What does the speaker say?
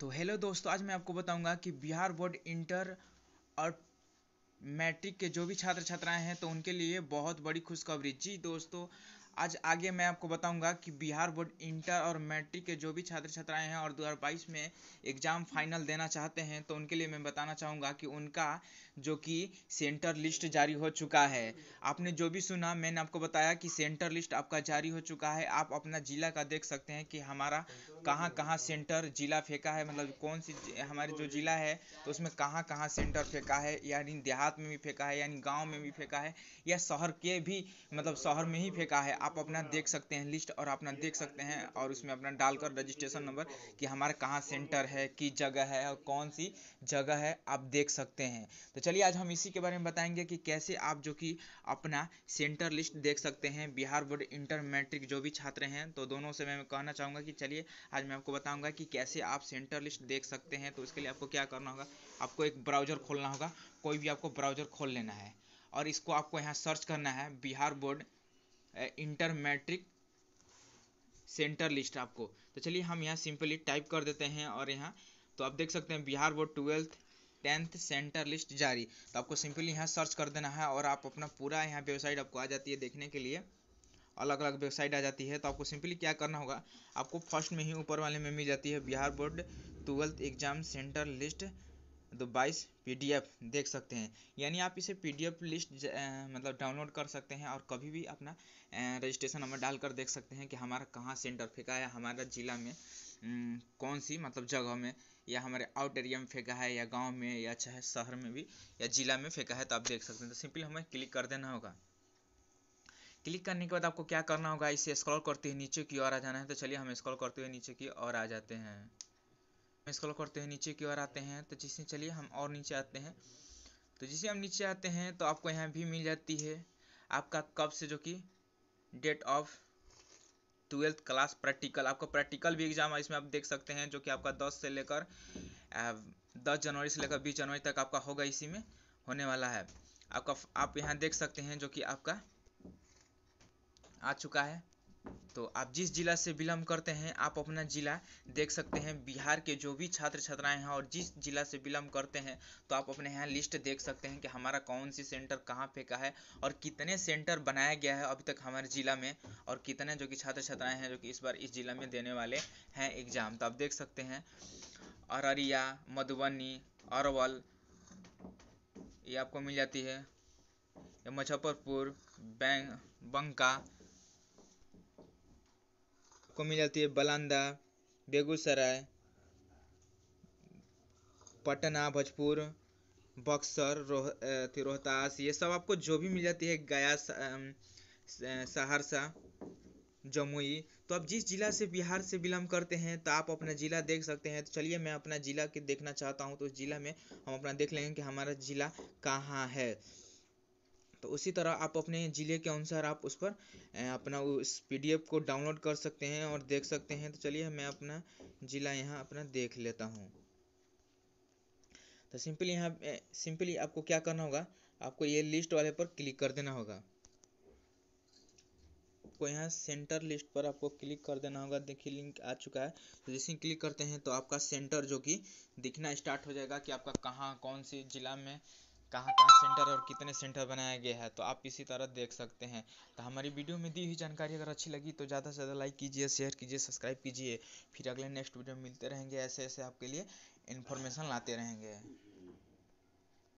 तो हेलो दोस्तों आज मैं आपको बताऊंगा कि बिहार बोर्ड इंटर और मैट्रिक के जो भी छात्र छात्राएं हैं तो उनके लिए बहुत बड़ी खुशखबरी जी दोस्तों आज आगे मैं आपको बताऊंगा कि बिहार बोर्ड इंटर और मैट्रिक के जो भी छात्र छात्राएं हैं और 2022 में एग्ज़ाम फाइनल देना चाहते हैं तो उनके लिए मैं बताना चाहूँगा कि उनका जो कि सेंटर लिस्ट जारी हो चुका है आपने जो भी सुना मैंने आपको बताया कि सेंटर लिस्ट आपका जारी हो चुका है आप अपना ज़िला का देख सकते हैं कि हमारा कहाँ कहाँ सेंटर जिला फेंका है मतलब कौन सी हमारे जो जिला है तो उसमें कहाँ कहाँ सेंटर फेंका है यानी देहात में भी फेंका है यानी गांव में भी फेंका है या शहर के भी मतलब शहर में ही फेंका है आप अपना देख सकते हैं लिस्ट और अपना देख सकते हैं और उसमें अपना डालकर रजिस्ट्रेशन नंबर कि हमारा कहाँ सेंटर है किस जगह है और कौन सी जगह है आप देख सकते हैं तो चलिए आज हम इसी के बारे में बताएंगे कि कैसे आप जो कि अपना सेंटर लिस्ट देख सकते हैं बिहार बोर्ड इंटर मैट्रिक जो भी छात्र हैं तो दोनों से मैं कहना चाहूँगा कि चलिए आज मैं आपको बताऊंगा कि कैसे आप सेंटर लिस्ट देख सकते हैं तो इसके लिए आपको क्या करना होगा आपको एक ब्राउज़र खोलना होगा कोई भी आपको ब्राउज़र खोल लेना है और इसको आपको यहाँ सर्च करना है Bihar board inter matric centre list आपको तो चलिए हम यहाँ सिंपली टाइप कर देते हैं और यहाँ तो आप देख सकते हैं Bihar board twelfth tenth centre list जारी तो आपको सिंपली यहाँ सर्च कर देना है और आप अपना पूरा यहाँ वेबसाइट आपको आ जाती है देखने के लिए अलग अलग वेबसाइट आ जाती है तो आपको सिंपली क्या करना होगा आपको फर्स्ट में ही ऊपर वाले में मिल जाती है Bihar board twelfth exam centre list दो बाईस पी देख सकते हैं यानी आप इसे पी लिस्ट मतलब डाउनलोड कर सकते हैं और कभी भी अपना रजिस्ट्रेशन नंबर डालकर देख सकते हैं कि हमारा कहाँ सेंटर फेंका है हमारा ज़िला में कौन सी मतलब जगह में या हमारे आउट एरिया में फेंका है या गांव में या चाहे शहर में भी या ज़िला में फेंका है तो आप देख सकते हैं तो सिंपली हमें क्लिक कर देना होगा क्लिक करने के बाद आपको क्या करना होगा इसे स्क्रॉल करते हुए नीचे की ओर आ जाना है तो चलिए हम स्क्रॉल करते हुए नीचे की ओर आ जाते हैं हम स्क्रॉल करते हुए नीचे की ओर आते हैं तो जिससे चलिए हम और नीचे आते हैं तो जिसे हम नीचे आते हैं तो आपको यहाँ भी मिल जाती है आपका कब से जो कि date of twelfth class practical आपका प्रैक्टिकल भी एग्जाम है इसमें आप देख सकते हैं जो कि आपका दस से लेकर दस जनवरी से लेकर बीस जनवरी तक आपका होगा इसी में होने वाला है आपका आप यहाँ देख सकते हैं जो कि आपका आ चुका है तो आप जिस जिला से बिलोंग करते हैं आप अपना जिला देख सकते हैं बिहार के जो भी छात्र छात्राएं हैं और जिस जिला से बिलोंग करते हैं तो आप अपने यहाँ लिस्ट देख सकते हैं कि हमारा कौन सी सेंटर कहाँ पे का है और कितने सेंटर बनाया गया है अभी तक हमारे जिला में और कितने जो कि छात्र छात्राएं हैं जो कि इस बार इस जिला में देने वाले हैं एग्जाम तो आप देख सकते हैं अररिया मधुबनी अरवल ये आपको मिल जाती है मुजफ्फरपुर बैंक बंका आपको मिल जाती है बलांदा बेगूसराय पटना भोजपुर बक्सर रोह रोहतास ये सब आपको जो भी मिल जाती है गया सहरसा जमुई तो आप जिस ज़िला से बिहार से बिलोंग करते हैं तो आप अपना ज़िला देख सकते हैं तो चलिए मैं अपना ज़िला के देखना चाहता हूँ तो उस ज़िला में हम अपना देख लेंगे कि हमारा ज़िला कहाँ है तो उसी तरह आप अपने ज़िले के अनुसार आप उस पर अपना उस पी को डाउनलोड कर सकते हैं और देख सकते हैं तो चलिए मैं अपना ज़िला यहाँ अपना देख लेता हूँ तो सिंपली यहाँ सिंपली आपको क्या करना होगा आपको ये लिस्ट वाले पर क्लिक कर देना होगा आपको यहाँ सेंटर लिस्ट पर आपको क्लिक कर देना होगा देखिए लिंक आ चुका है तो जैसे ही क्लिक करते हैं तो आपका सेंटर जो कि दिखना स्टार्ट हो जाएगा कि आपका कहाँ कौन से ज़िला में कहाँ कहाँ सेंटर और कितने सेंटर बनाया गया है तो आप इसी तरह देख सकते हैं तो हमारी वीडियो में दी हुई जानकारी अगर अच्छी लगी तो ज़्यादा से ज़्यादा लाइक कीजिए शेयर कीजिए सब्सक्राइब कीजिए फिर अगले नेक्स्ट वीडियो में मिलते रहेंगे ऐसे ऐसे आपके लिए इन्फॉर्मेशन लाते रहेंगे